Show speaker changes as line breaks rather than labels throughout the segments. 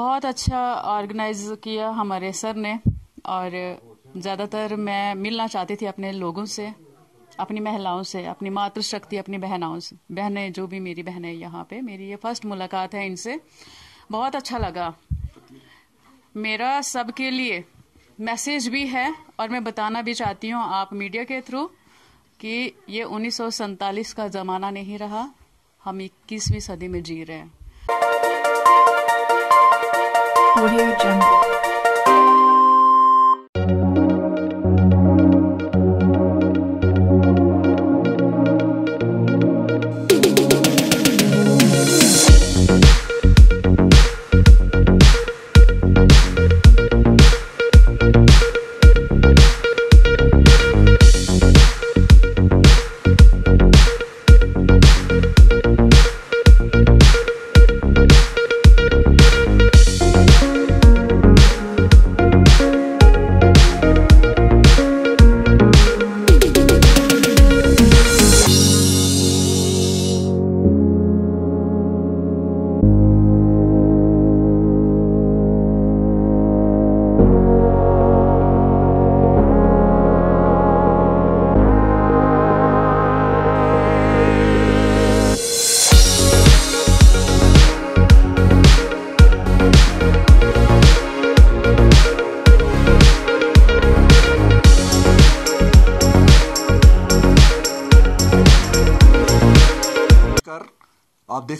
बहुत अच्छा ऑर्गेनाइज किया हमारे सर ने और ज़्यादातर मैं मिलना चाहती थी अपने लोगों से अपनी महिलाओं से अपनी मातृशक्ति अपनी बहनाओं से बहनें जो भी मेरी बहनें यहाँ पे मेरी ये फर्स्ट मुलाकात है इनसे बहुत अच्छा लगा मेरा सबके लिए मैसेज भी है और मैं बताना भी चाहती हूँ आप मीडिया के थ्रू कि ये उन्नीस का ज़माना नहीं रहा हम इक्कीसवीं सदी में जी रहे हैं Audio Jungle.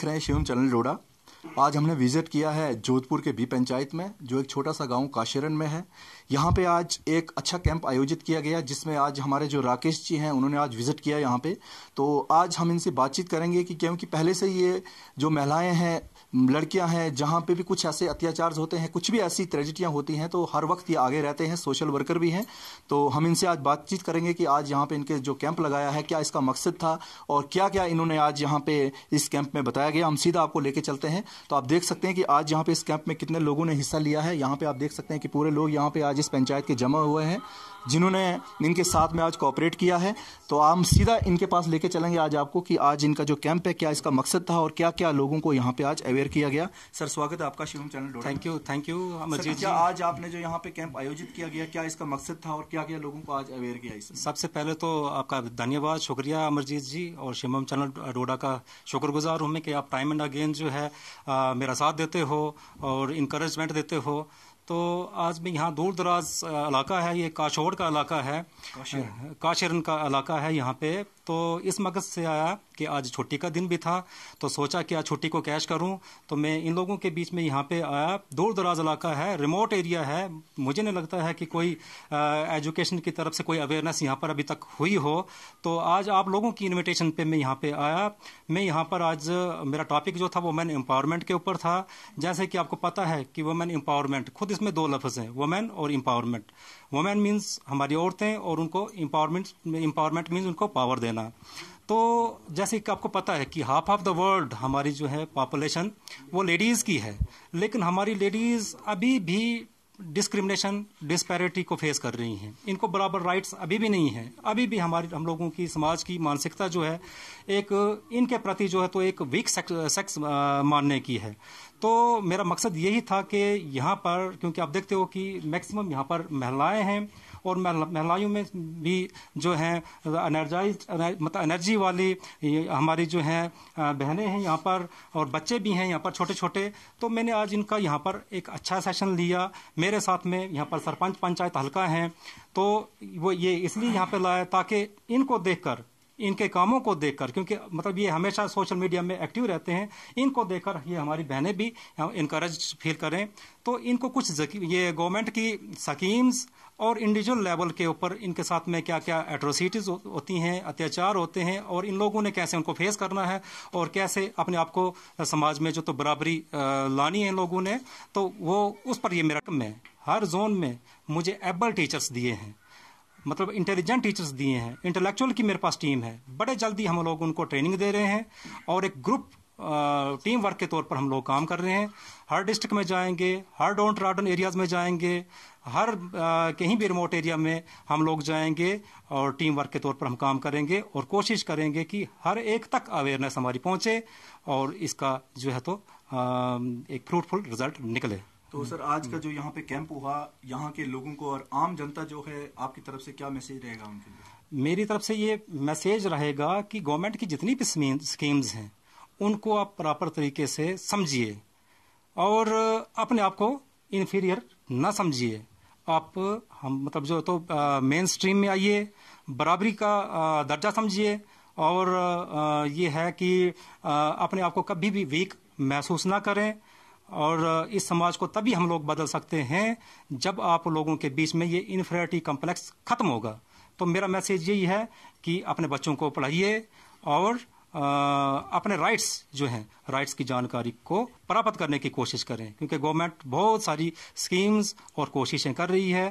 देख रहे हैं शिवम चैनल डोडा आज हमने विजिट किया है जोधपुर के बी पंचायत में जो एक छोटा सा गांव काशेरन में है यहाँ पे आज एक अच्छा कैंप आयोजित किया गया जिसमें आज हमारे जो राकेश जी हैं उन्होंने आज विजिट किया यहाँ पे तो आज हम इनसे बातचीत करेंगे कि क्योंकि पहले से ये जो महिलाएं हैं लड़कियां हैं जहाँ पे भी कुछ ऐसे अत्याचार होते हैं कुछ भी ऐसी ट्रेजिडियाँ होती हैं तो हर वक्त ये आगे रहते हैं सोशल वर्कर भी हैं तो हम इनसे आज बातचीत करेंगे कि आज यहाँ पे इनके जो कैंप लगाया है क्या इसका मकसद था और क्या क्या इन्होंने आज यहाँ पे इस कैंप में बताया गया हम सीधा आपको लेके चलते हैं तो आप देख सकते हैं कि आज यहाँ पे इस कैंप में कितने लोगों ने हिस्सा लिया है यहाँ पे आप देख सकते हैं कि पूरे लोग यहाँ पे आज इस पंचायत के जमा हुए हैं जिन्होंने इनके साथ में आज कॉपरेट किया है तो हम सीधा इनके पास लेके चलेंगे आज आपको कि आज इनका जो कैंप है क्या इसका मकसद था और क्या क्या लोगों को यहाँ पे आज अवेयर किया गया सर स्वागत है आपका Shivam channel thank
you thank you Majid क्या
आज आपने जो यहाँ पे कैंप आयोजित किया गया क्या इसका मकसद था और क्या क्या लोगों को आज अवेयर किया इसमें
सबसे पहले तो आपका धन्यवाद शुक्रिया अमरजीत जी और शिवम चैनल डोडा का शुक्रगुजार हूँ मैं कि आप टाइम एंड अगेन जो है मेरा साथ देते हो और इंक्रेजमेंट देते हो तो आज मैं यहाँ दूर दराज इलाका है ये काशोड़ का इलाका है काशरन का इलाका है यहाँ पे तो इस मकसद से आया कि आज छुट्टी का दिन भी था तो सोचा कि आज छुट्टी को कैश करूँ तो मैं इन लोगों के बीच में यहाँ पे आया दूर दराज इलाका है रिमोट एरिया है मुझे नहीं लगता है कि कोई एजुकेशन की तरफ से कोई अवेयरनेस यहाँ पर अभी तक हुई हो तो आज आप लोगों की इन्विटेशन पर मैं यहाँ पर आया मैं यहाँ पर आज मेरा टॉपिक जो था वो एम्पावरमेंट के ऊपर था जैसे कि आपको पता है कि वुमेन एम्पावरमेंट खुद इस में दो लफ्ज हैं वोमेन और एम्पावरमेंट वोमेन मीन्स हमारी औरतें और उनको एम्पावरमेंट इम्पावरमेंट मीन्स उनको पावर देना तो जैसे कि आपको पता है कि हाफ ऑफ द वर्ल्ड हमारी जो है पॉपुलेशन वो लेडीज़ की है लेकिन हमारी लेडीज़ अभी भी डिस्क्रिमिनेशन डिस्पैरिटी को फेस कर रही हैं इनको बराबर राइट्स अभी भी नहीं है अभी भी हमारे हम लोगों की समाज की मानसिकता जो है एक इनके प्रति जो है तो एक वीक सेक्स, सेक्स आ, मानने की है तो मेरा मकसद यही था कि यहाँ पर क्योंकि आप देखते हो कि मैक्सिमम यहाँ पर महिलाएं हैं और महिलाओं में भी जो है एनर्जाइज मतलब एनर्जी वाली हमारी जो है बहनें हैं यहाँ पर और बच्चे भी हैं यहाँ पर छोटे छोटे तो मैंने आज इनका यहाँ पर एक अच्छा सेशन लिया मेरे साथ में यहाँ पर सरपंच पंचायत हल्का हैं तो वो ये इसलिए यहाँ पर लाया ताकि इनको देखकर इनके कामों को देखकर क्योंकि मतलब ये हमेशा सोशल मीडिया में एक्टिव रहते हैं इनको देखकर ये हमारी बहनें भी इनक्रेज फील करें तो इनको कुछ ये गवर्नमेंट की स्कीम्स और इंडिविजुअल लेवल के ऊपर इनके साथ में क्या क्या एट्रोसिटीज होती हैं अत्याचार होते हैं और इन लोगों ने कैसे उनको फेस करना है और कैसे अपने आप को समाज में जो तो बराबरी लानी है इन लोगों ने तो वो उस पर ये मेरा है हर जोन में मुझे एबल टीचर्स दिए हैं मतलब इंटेलिजेंट टीचर्स दिए हैं इंटेलेक्चुअल की मेरे पास टीम है बड़े जल्दी हम लोग उनको ट्रेनिंग दे रहे हैं और एक ग्रुप टीम वर्क के तौर पर हम लोग काम कर रहे हैं हर डिस्ट्रिक्ट में जाएंगे हर डोंट राडन एरियाज में जाएंगे हर कहीं भी रिमोट एरिया में हम लोग जाएंगे और टीम वर्क के तौर पर हम काम करेंगे और कोशिश करेंगे कि हर एक तक अवेयरनेस हमारी पहुंचे और इसका जो है तो आ, एक फ्रूटफुल रिजल्ट निकले
तो हम्म, सर आज का हम्म। जो यहाँ पे कैंप हुआ यहाँ के लोगों को और आम जनता जो है आपकी तरफ से क्या
मैसेज रहेगा उनके
लिए मेरी तरफ से ये मैसेज रहेगा कि गवर्नमेंट की जितनी भी स्कीम्स हैं उनको आप प्रॉपर तरीके से समझिए और अपने आप को इन्फीरियर ना समझिए आप हम मतलब जो तो मेन स्ट्रीम में आइए बराबरी का दर्जा समझिए और आ, ये है कि आ, अपने आप को कभी भी वीक महसूस ना करें और इस समाज को तभी हम लोग बदल सकते हैं जब आप लोगों के बीच में ये इन्फेरिटी कम्प्लेक्स खत्म होगा तो मेरा मैसेज यही है कि अपने बच्चों को पढ़ाइए और आ, अपने राइट्स जो हैं राइट्स की जानकारी को प्राप्त करने की कोशिश करें क्योंकि गवर्नमेंट बहुत सारी स्कीम्स और कोशिशें कर रही है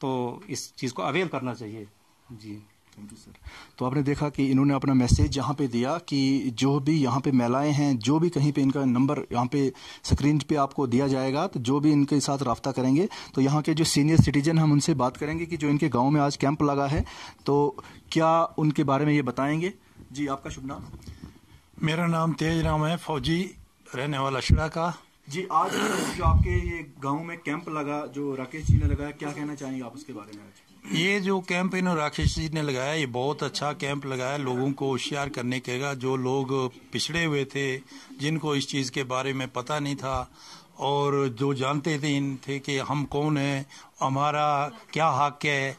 तो इस चीज़ को अवेल करना चाहिए जी थैंक यू सर
तो आपने देखा कि इन्होंने अपना मैसेज यहाँ पे दिया कि जो भी यहाँ पे महिलाएं हैं जो भी कहीं पे इनका नंबर यहाँ पे स्क्रीन पे आपको दिया जाएगा तो जो भी इनके साथ रफ्ता करेंगे तो यहाँ के जो सीनियर सिटीजन हम उनसे बात करेंगे कि जो इनके गाँव में आज कैंप लगा है तो क्या उनके बारे में ये बताएंगे जी आपका शुभ नाम मेरा नाम तेज राम है फौजी रहने वाला शरा का जी आज जो आपके ये गाँव में कैंप लगा जो राकेश जी ने लगाया क्या कहना चाहेंगे आप उसके बारे में आज ये जो कैंप इन्होंने राकेश जी ने लगाया ये बहुत अच्छा कैंप लगाया लोगों को होशियार करने के का जो लोग पिछड़े हुए थे जिनको इस चीज़ के बारे में पता नहीं था और जो जानते थे इन थे कि हम कौन हैं हमारा क्या हक है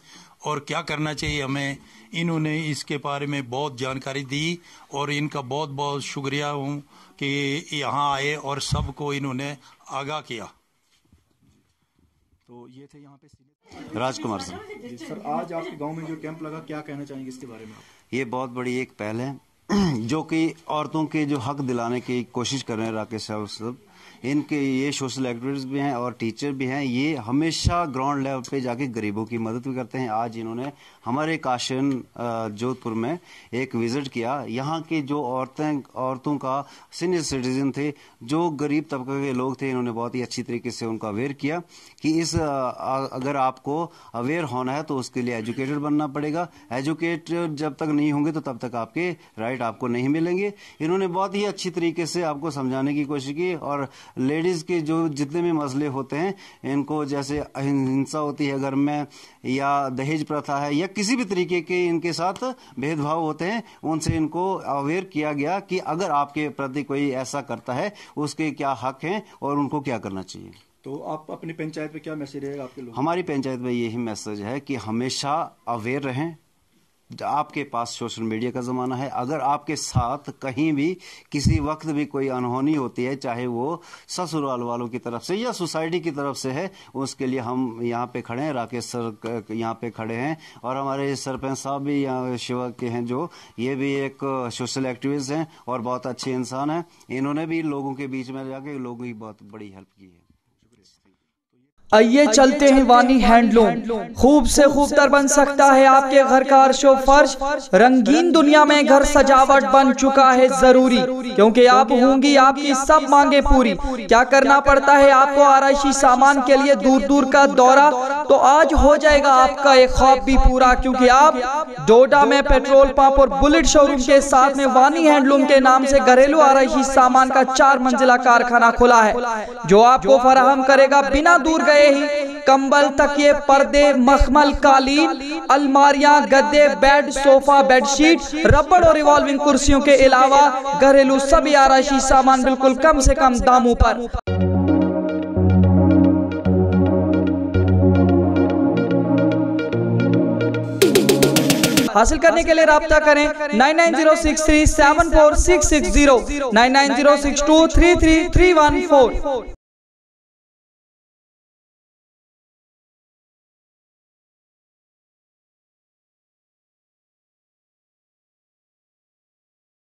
और क्या करना चाहिए हमें इन्होंने इसके बारे में बहुत जानकारी दी और इनका बहुत बहुत शुक्रिया हूँ कि यहाँ आए और सबको इन्होंने आगाह किया तो ये थे यहाँ पे
राजकुमार सर
सर आज आपके गांव में जो कैंप लगा क्या कहना चाहेंगे इसके बारे में
ये बहुत बड़ी एक पहल है जो कि औरतों के जो हक दिलाने की कोशिश कर रहे हैं राकेश साहब इनके ये सोशल एक्टिविटीज़ भी हैं और टीचर भी हैं ये हमेशा ग्राउंड लेवल पे जाके गरीबों की मदद भी करते हैं आज इन्होंने हमारे काशन जोधपुर में एक विजिट किया यहाँ के जो औरतें औरतों का सीनियर सिटीजन थे जो गरीब तबके के लोग थे इन्होंने बहुत ही अच्छी तरीके से उनका अवेयर किया कि इस अगर आपको अवेयर होना है तो उसके लिए एजुकेटेड बनना पड़ेगा एजुकेटेड जब तक नहीं होंगे तो तब तक आपके राइट आपको नहीं मिलेंगे इन्होंने बहुत ही अच्छी तरीके से आपको समझाने की कोशिश की और लेडीज के जो जितने भी मसले होते हैं इनको जैसे हिंसा होती है घर में या दहेज प्रथा है या किसी भी तरीके के इनके साथ भेदभाव होते हैं उनसे इनको अवेयर किया गया कि अगर आपके प्रति कोई ऐसा करता है उसके क्या हक हैं और उनको क्या करना चाहिए
तो आप अपनी पंचायत में क्या मैसेज रहेगा आपके लोग
हमारी पंचायत में यही मैसेज है कि हमेशा अवेयर रहें तो आपके पास सोशल मीडिया का ज़माना है अगर आपके साथ कहीं भी किसी वक्त भी कोई अनहोनी होती है चाहे वो ससुराल वालों की तरफ से या सोसाइटी की तरफ से है उसके लिए हम यहाँ पे खड़े हैं राकेश सर यहाँ पे खड़े हैं और हमारे सरपंच साहब भी यहाँ शिवा के हैं जो ये भी एक सोशल एक्टिविस्ट हैं और बहुत अच्छे इंसान हैं इन्होंने भी लोगों के बीच में जाके लोगों की बहुत बड़ी हेल्प की है
आइए चलते हैं वानी हैंडलूम खूब से खूब तर बन सकता है आपके घर का अर्शो फर्श रंगीन दुनिया में घर सजावट बन चुका है जरूरी क्योंकि आप होंगी आपकी सब मांगे पूरी क्या करना पड़ता है आपको आरायशी सामान के लिए दूर दूर का दौरा तो आज हो जाएगा आपका एक ख्वाब भी पूरा क्योंकि आप डोडा में पेट्रोल पंप और बुलेट शोरूम के साथ में वानी हैंडलूम के नाम से घरेलू आरक्षी सामान का चार मंजिला कारखाना खुला है जो आपको फराहम करेगा बिना दूर गए ही कंबल तकिए पर्दे मखमल कालीन अलमारियां गद्दे बेड सोफा बेडशीट रबड़ और रिवॉल्विंग कुर्सियों के अलावा घरेलू सभी आरक्षी सामान बिल्कुल कम से कम दामों पर हासिल करने के लिए रहा करें nine nine zero six three seven four six six zero nine nine zero six two three three three one four